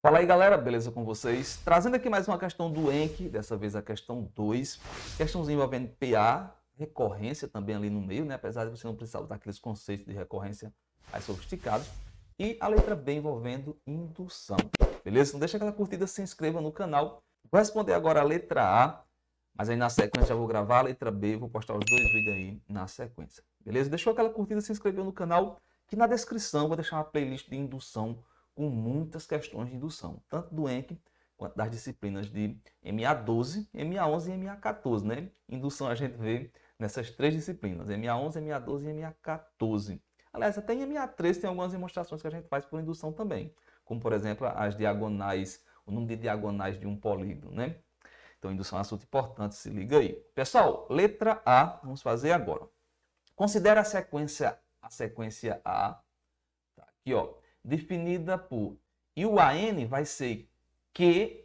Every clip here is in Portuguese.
Fala aí galera, beleza com vocês? Trazendo aqui mais uma questão do ENC, dessa vez a questão 2, questãozinha envolvendo PA, recorrência também ali no meio, né? apesar de você não precisar usar aqueles conceitos de recorrência mais sofisticados, e a letra B envolvendo indução, beleza? Não deixa aquela curtida, se inscreva no canal. Vou responder agora a letra A, mas aí na sequência já vou gravar a letra B, vou postar os dois vídeos aí na sequência, beleza? Deixou aquela curtida, se inscreveu no canal, que na descrição vou deixar uma playlist de indução com muitas questões de indução, tanto do ENC quanto das disciplinas de MA12, MA11 e MA14, né? Indução a gente vê nessas três disciplinas, MA11, MA12 e MA14. Aliás, até em MA13 tem algumas demonstrações que a gente faz por indução também, como por exemplo as diagonais, o número de diagonais de um polígono, né? Então, indução é um assunto importante, se liga aí. Pessoal, letra A, vamos fazer agora. Considera a sequência, a sequência A, tá aqui ó, definida por. E o AN vai ser Q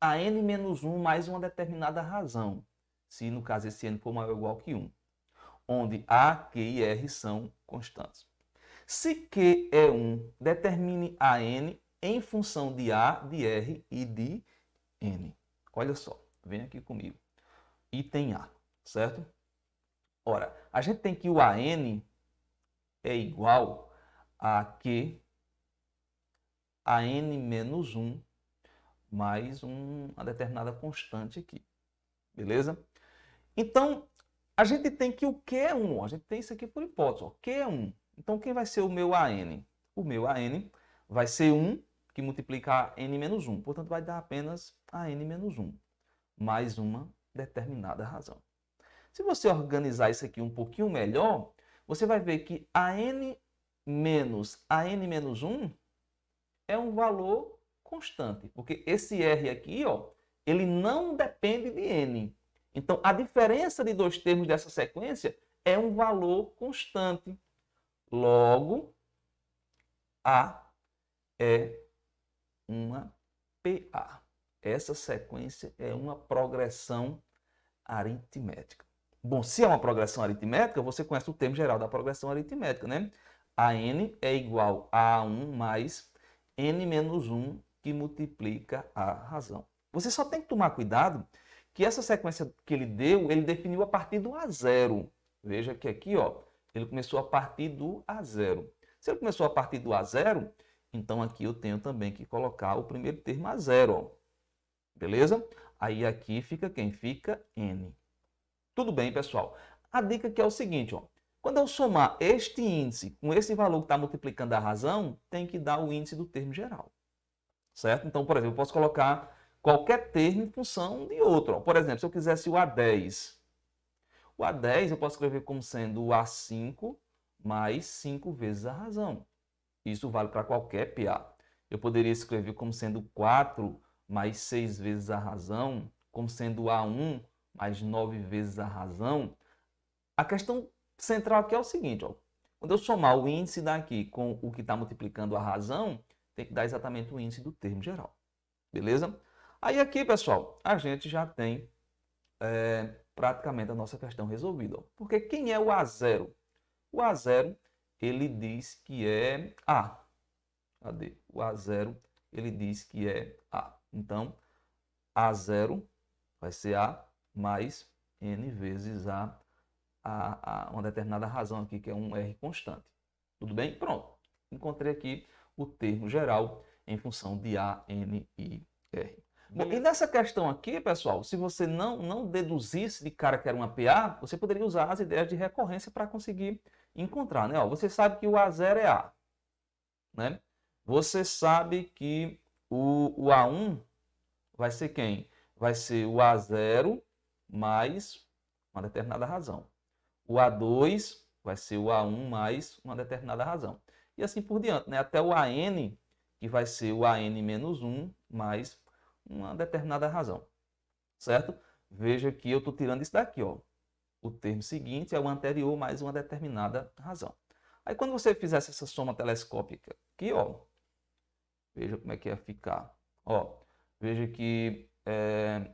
a N menos 1 mais uma determinada razão, se no caso esse N for maior ou igual que 1, onde A, Q e R são constantes. Se Q é 1, determine a N em função de A, de R e de N. Olha só, vem aqui comigo. Item A, certo? Ora, a gente tem que o AN é igual a Q a n menos 1 mais um, uma determinada constante aqui. Beleza? Então, a gente tem que o Q é 1? A gente tem isso aqui por hipótese. Q é 1? Então, quem vai ser o meu AN? O meu AN vai ser 1, que multiplica n menos 1. Portanto, vai dar apenas AN menos 1, mais uma determinada razão. Se você organizar isso aqui um pouquinho melhor, você vai ver que AN menos AN menos 1 é um valor constante, porque esse R aqui, ó, ele não depende de N. Então, a diferença de dois termos dessa sequência é um valor constante. Logo, A é uma PA. Essa sequência é uma progressão aritmética. Bom, se é uma progressão aritmética, você conhece o termo geral da progressão aritmética, né? AN é igual a A1 mais n menos 1 que multiplica a razão. Você só tem que tomar cuidado que essa sequência que ele deu, ele definiu a partir do A0. Veja que aqui, ó, ele começou a partir do A0. Se ele começou a partir do A0, então aqui eu tenho também que colocar o primeiro termo A0, Beleza? Aí aqui fica quem? Fica N. Tudo bem, pessoal? A dica aqui é o seguinte, ó. Quando eu somar este índice com esse valor que está multiplicando a razão, tem que dar o índice do termo geral. Certo? Então, por exemplo, eu posso colocar qualquer termo em função de outro. Por exemplo, se eu quisesse o A10, o A10 eu posso escrever como sendo o A5 mais 5 vezes a razão. Isso vale para qualquer PA. Eu poderia escrever como sendo 4 mais 6 vezes a razão, como sendo A1 mais 9 vezes a razão. A questão central aqui é o seguinte, ó. Quando eu somar o índice daqui com o que está multiplicando a razão, tem que dar exatamente o índice do termo geral. Beleza? Aí aqui, pessoal, a gente já tem é, praticamente a nossa questão resolvida. Ó. Porque quem é o A0? O A0, ele diz que é A. Cadê? O A0, ele diz que é A. Então, A0 vai ser A mais N vezes A a, a, uma determinada razão aqui, que é um R constante. Tudo bem? Pronto. Encontrei aqui o termo geral em função de A, N e R. Bom, e nessa questão aqui, pessoal, se você não, não deduzisse de cara que era uma PA, você poderia usar as ideias de recorrência para conseguir encontrar. Né? Ó, você sabe que o A0 é A. Né? Você sabe que o, o A1 vai ser quem? Vai ser o A0 mais uma determinada razão. O A2 vai ser o A1 mais uma determinada razão. E assim por diante, né? até o AN, que vai ser o AN menos 1 mais uma determinada razão. Certo? Veja que eu estou tirando isso daqui. Ó. O termo seguinte é o anterior mais uma determinada razão. Aí quando você fizesse essa soma telescópica aqui, ó, veja como é que ia ficar. Ó, veja que é,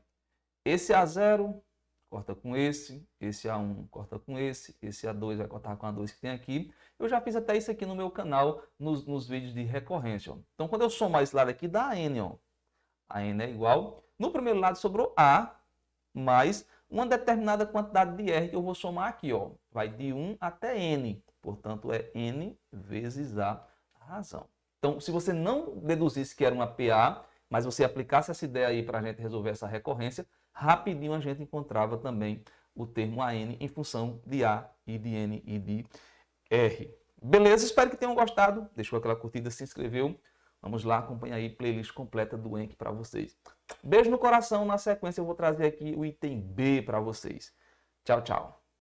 esse A0 corta com esse, esse A1 corta com esse, esse A2 vai cortar com a 2 que tem aqui. Eu já fiz até isso aqui no meu canal, nos, nos vídeos de recorrência. Ó. Então, quando eu somar esse lado aqui, dá a N. Ó. A N é igual. No primeiro lado sobrou A mais uma determinada quantidade de R que eu vou somar aqui. Ó. Vai de 1 até N. Portanto, é N vezes A, a razão. Então, se você não deduzisse que era uma PA, mas você aplicasse essa ideia aí para a gente resolver essa recorrência, rapidinho a gente encontrava também o termo AN em função de A e de N e de R. Beleza? Espero que tenham gostado. Deixou aquela curtida, se inscreveu. Vamos lá, acompanha aí a playlist completa do Enk para vocês. Beijo no coração. Na sequência eu vou trazer aqui o item B para vocês. Tchau, tchau.